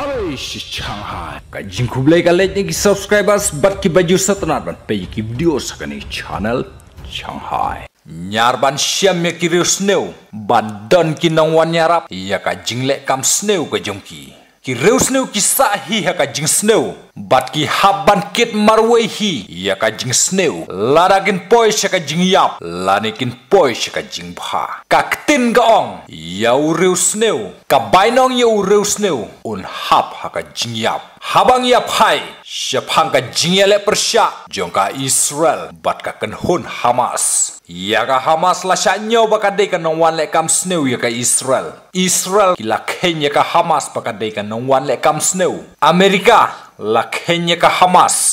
Arishchang Kajing kublai ka late ki subscribers bat ki baju satnarban pe ki video sakani channel Shanghai Nyarban siam me ki riu sneu badan ki nangwan nyarap ya ka jinglek kam sneu ka jongki ki riu sneu ki sahi ha ka jing sneu bat ki haban kit marwei hi ya ka jing sneu ladakin poi sha ka jing yap lanikin poi sha ka jing bha kaktin gaong yau riu sneu kabainong ye ureusneu un hap haka jingyap habang yap hai syapang ka jingyale persya jongka Israel bat ka kenhun Hamas ya ka Hamas la nyau bakadai ka nongwan le kam sneu ya ka Israel Israel kila kenya ka Hamas bakadai ka nongwan le kam sneu Amerika la kenya ka Hamas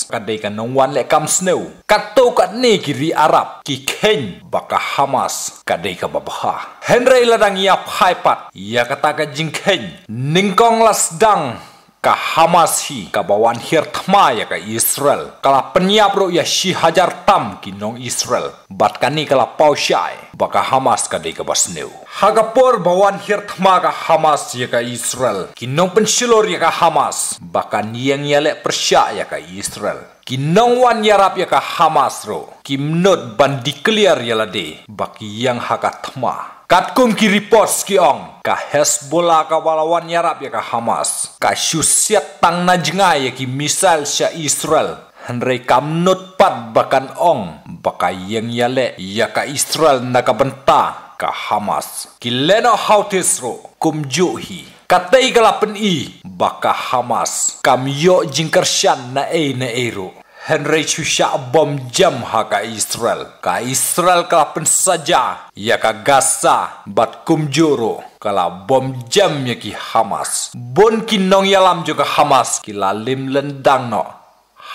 nong wan le kam snow katau kat ne giri arab ki ken baka hamas kadai ka babaha henry ladang hai pat, ia kata ka jingken ningkong dang, ka Hamas hi ka bawan hir thma ya ka Israel kala penyiap ro ya shi hajar tam ki nong Israel bat kani kala pau shai baka Hamas ka deka basneu. Haga por bawan hir ka Hamas ya ka Israel. Kinong pensilor ya ka Hamas. Baka niang yale persya ya ka Israel. Kinong wan yarap ya ka Hamas ro. Kimnot bandi declare yala de. Baki yang haka thma. Katkum ki report ki ong ka Hezbollah ka walawan yarap ya ka Hamas ka syusiat tang najngai ya ki misal sya Israel Henry kamnut pat bakan ong baka yang yale ya yaka Israel naka benta ka Hamas kileno hautisro kumjuhi katai galapen i baka Hamas kam yo jingkershan na e na ro Henry Shusha bom jam haka Israel ka Israel kalapen saja ya ka Gaza bat kumjuro kala bom jam ya ki Hamas bon kinong yalam juga Hamas kila lim lendang no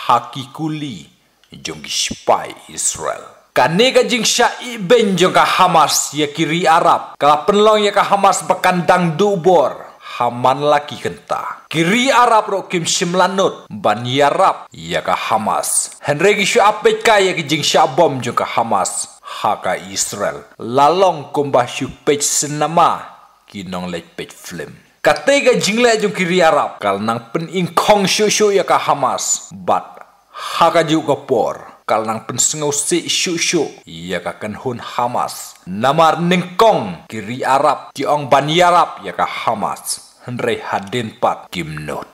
hakikuli jong spy Israel. Kanega jing syai ben jong ka Hamas ya kiri Arab. Kala penlong ya ka Hamas bekandang dubor. Haman laki kenta. Kiri Arab ro kim simlanut. Ban Yarab ya ka Hamas. Henry gishu apet kaya ki jing syabom jong ka Hamas. Haka Israel. Lalong kumbah syu pej senama. Kinong lej pej film. Katega jing jong kiri Arab. Kal nang pen ingkong syu syu ya ka Hamas. Bat Hakaju kapor kalang pensengau si syu-syu. ia kakan hun Hamas namar ningkong kiri Arab tiong bani Arab ia ka Hamas Henry Hadin Pat Kimnut